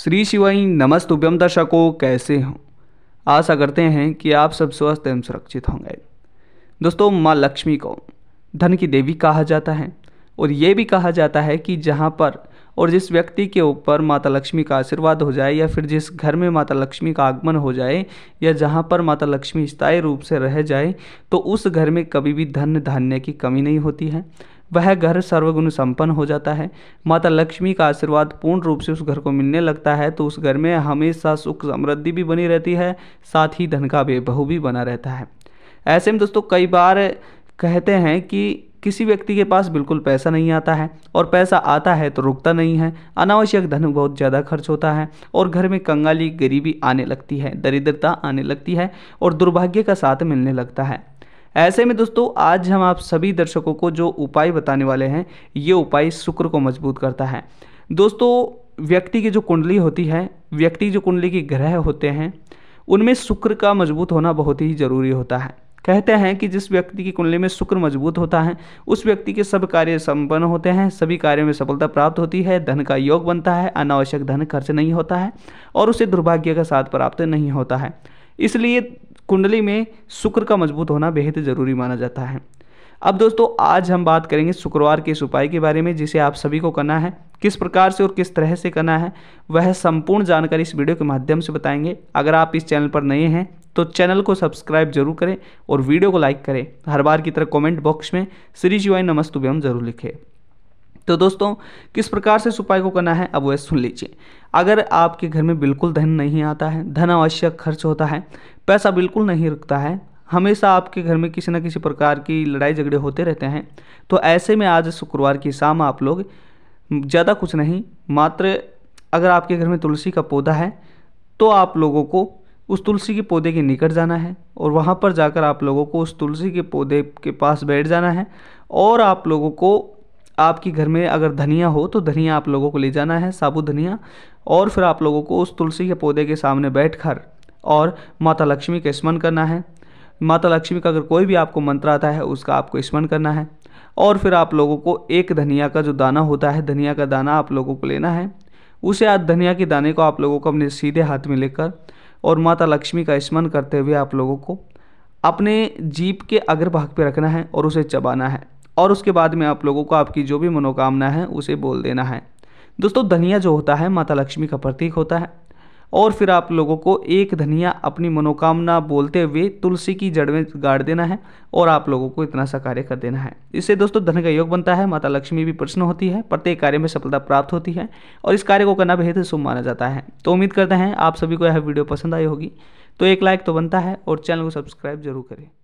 श्री शिवाई नमस्तुभ्यम दर्शकों कैसे हो आशा करते हैं कि आप सब स्वस्थ एवं सुरक्षित होंगे दोस्तों माँ लक्ष्मी को धन की देवी कहा जाता है और ये भी कहा जाता है कि जहाँ पर और जिस व्यक्ति के ऊपर माता लक्ष्मी का आशीर्वाद हो जाए या फिर जिस घर में माता लक्ष्मी का आगमन हो जाए या जहाँ पर माता लक्ष्मी स्थायी रूप से रह जाए तो उस घर में कभी भी धन धान्य की कमी नहीं होती है वह घर सर्वगुण संपन्न हो जाता है माता लक्ष्मी का आशीर्वाद पूर्ण रूप से उस घर को मिलने लगता है तो उस घर में हमेशा सुख समृद्धि भी बनी रहती है साथ ही धन का बेबहू भी बना रहता है ऐसे में दोस्तों कई बार कहते हैं कि किसी व्यक्ति के पास बिल्कुल पैसा नहीं आता है और पैसा आता है तो रुकता नहीं है अनावश्यक धन बहुत ज़्यादा खर्च होता है और घर में कंगाली गरीबी आने लगती है दरिद्रता आने लगती है और दुर्भाग्य का साथ मिलने लगता है ऐसे में दोस्तों आज हम आप सभी दर्शकों को जो उपाय बताने वाले हैं ये उपाय शुक्र को मजबूत करता है दोस्तों व्यक्ति की जो कुंडली होती है व्यक्ति जो कुंडली के ग्रह होते हैं उनमें शुक्र का मजबूत होना बहुत ही ज़रूरी होता है कहते हैं कि जिस व्यक्ति की कुंडली में शुक्र मजबूत होता है उस व्यक्ति के सब कार्य संपन्न होते हैं सभी कार्यों में सफलता प्राप्त होती है धन का योग बनता है अनावश्यक धन खर्च नहीं होता है और उसे दुर्भाग्य का साथ प्राप्त नहीं होता है इसलिए कुंडली में शुक्र का मजबूत होना बेहद ज़रूरी माना जाता है अब दोस्तों आज हम बात करेंगे शुक्रवार के इस उपाय के बारे में जिसे आप सभी को करना है किस प्रकार से और किस तरह से करना है वह संपूर्ण जानकारी इस वीडियो के माध्यम से बताएंगे अगर आप इस चैनल पर नए हैं तो चैनल को सब्सक्राइब जरूर करें और वीडियो को लाइक करें हर बार की तरह कमेंट बॉक्स में श्री शिवाय नमस्तुभ्यम जरूर लिखें तो दोस्तों किस प्रकार से इस उपाय को करना है अब वह सुन लीजिए अगर आपके घर में बिल्कुल धन नहीं आता है धन आवश्यक खर्च होता है पैसा बिल्कुल नहीं रुकता है हमेशा आपके घर में किसी न किसी प्रकार की लड़ाई झगड़े होते रहते हैं तो ऐसे में आज शुक्रवार की शाम आप लोग ज़्यादा कुछ नहीं मात्र अगर आपके घर में तुलसी का पौधा है तो आप लोगों को उस तुलसी के पौधे के निकट जाना है और वहाँ पर जाकर आप लोगों को उस तुलसी के पौधे के पास बैठ जाना है और आप लोगों को आपकी घर में अगर धनिया हो तो धनिया आप लोगों को ले जाना है साबुत धनिया और फिर आप लोगों को उस तुलसी के पौधे के सामने बैठकर और माता लक्ष्मी का स्मरण करना है माता लक्ष्मी का अगर कोई भी आपको मंत्र आता है उसका आपको स्मरण करना है और फिर आप लोगों को एक धनिया का जो दाना होता है धनिया का दाना आप लोगों को लेना है उसे आज धनिया के दाने को आप लोगों को अपने सीधे हाथ में लेकर और माता लक्ष्मी का स्मरण करते हुए आप लोगों को अपने जीप के अग्रभाग पर रखना है और उसे चबाना है और उसके बाद में आप लोगों को आपकी जो भी मनोकामना है उसे बोल देना है दोस्तों धनिया जो होता है माता लक्ष्मी का प्रतीक होता है और फिर आप लोगों को एक धनिया अपनी मनोकामना बोलते हुए तुलसी की जड़ में गाड़ देना है और आप लोगों को इतना सा कार्य कर देना है इससे दोस्तों धन का योग बनता है माता लक्ष्मी भी प्रसन्न होती है प्रत्येक कार्य में सफलता प्राप्त होती है और इस कार्य को करना बेहद शुभ माना जाता है तो उम्मीद करते हैं आप सभी को यह वीडियो पसंद आई होगी तो एक लाइक तो बनता है और चैनल को सब्सक्राइब जरूर करें